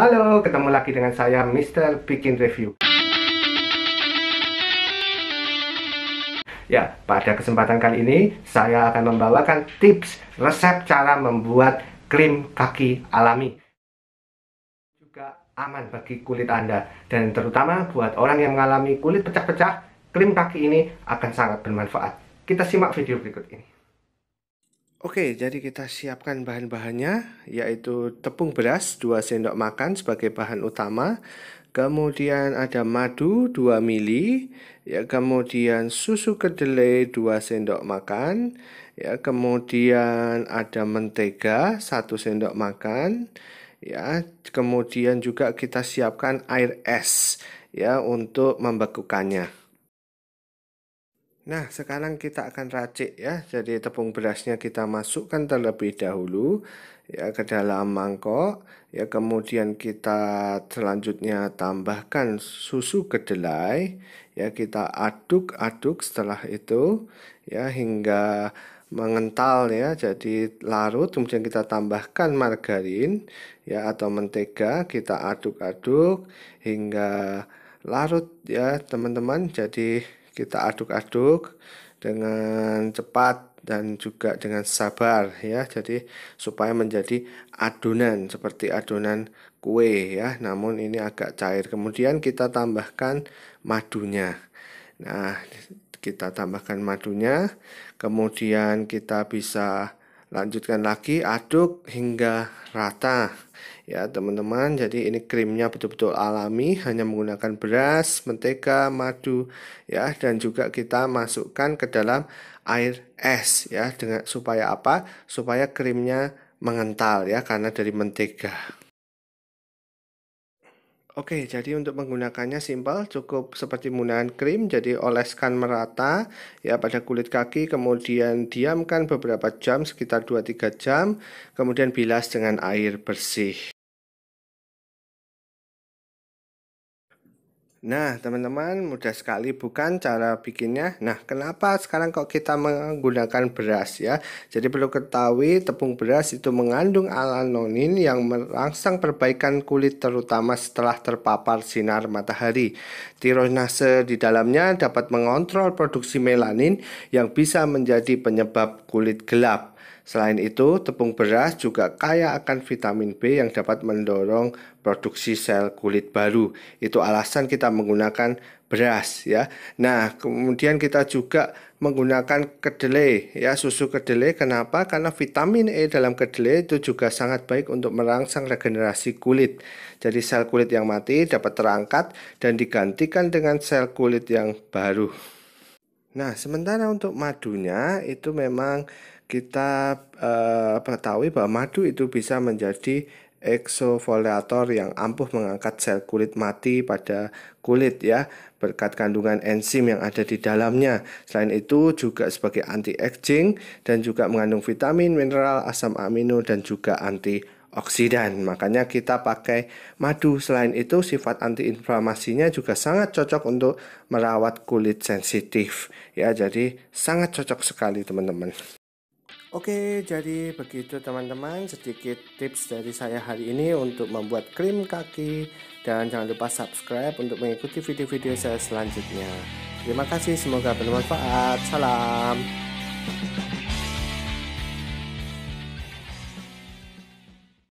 Halo, ketemu lagi dengan saya Mr. Bikin Review. Ya, pada kesempatan kali ini saya akan membawakan tips resep cara membuat krim kaki alami. Juga aman bagi kulit Anda dan terutama buat orang yang mengalami kulit pecah-pecah, krim kaki ini akan sangat bermanfaat. Kita simak video berikut ini. Oke, jadi kita siapkan bahan-bahannya, yaitu tepung beras 2 sendok makan sebagai bahan utama, kemudian ada madu 2 mili, ya, kemudian susu kedelai 2 sendok makan, ya, kemudian ada mentega 1 sendok makan, ya, kemudian juga kita siapkan air es ya untuk membekukannya. Nah, sekarang kita akan racik ya. Jadi tepung berasnya kita masukkan terlebih dahulu ya ke dalam mangkok. Ya, kemudian kita selanjutnya tambahkan susu kedelai. Ya, kita aduk-aduk setelah itu ya hingga mengental ya jadi larut kemudian kita tambahkan margarin ya atau mentega kita aduk-aduk hingga larut ya teman-teman jadi kita aduk-aduk dengan cepat dan juga dengan sabar ya. Jadi supaya menjadi adonan seperti adonan kue ya. Namun ini agak cair. Kemudian kita tambahkan madunya. Nah, kita tambahkan madunya. Kemudian kita bisa Lanjutkan lagi aduk hingga rata. Ya, teman-teman, jadi ini krimnya betul-betul alami, hanya menggunakan beras, mentega, madu, ya, dan juga kita masukkan ke dalam air es ya dengan supaya apa? Supaya krimnya mengental ya karena dari mentega. Oke, jadi untuk menggunakannya simpel, cukup seperti menggunakan krim, jadi oleskan merata ya pada kulit kaki, kemudian diamkan beberapa jam, sekitar 2-3 jam, kemudian bilas dengan air bersih. Nah, teman-teman, mudah sekali bukan cara bikinnya. Nah, kenapa sekarang kok kita menggunakan beras ya? Jadi perlu ketahui tepung beras itu mengandung alanonin yang merangsang perbaikan kulit terutama setelah terpapar sinar matahari. Tironase di dalamnya dapat mengontrol produksi melanin yang bisa menjadi penyebab kulit gelap. Selain itu, tepung beras juga kaya akan vitamin B yang dapat mendorong produksi sel kulit baru. Itu alasan kita menggunakan beras ya. Nah, kemudian kita juga menggunakan kedelai ya, susu kedelai. Kenapa? Karena vitamin E dalam kedelai itu juga sangat baik untuk merangsang regenerasi kulit. Jadi sel kulit yang mati dapat terangkat dan digantikan dengan sel kulit yang baru. Nah, sementara untuk madunya itu memang kita eh, ketahui bahwa madu itu bisa menjadi exfoliator yang ampuh mengangkat sel kulit mati pada kulit ya berkat kandungan enzim yang ada di dalamnya. Selain itu juga sebagai anti aging dan juga mengandung vitamin, mineral, asam amino dan juga anti oksidan. Makanya kita pakai madu. Selain itu sifat antiinflamasinya juga sangat cocok untuk merawat kulit sensitif. Ya, jadi sangat cocok sekali teman-teman. Oke, jadi begitu teman-teman sedikit tips dari saya hari ini untuk membuat krim kaki dan jangan lupa subscribe untuk mengikuti video-video saya selanjutnya. Terima kasih, semoga bermanfaat. Salam.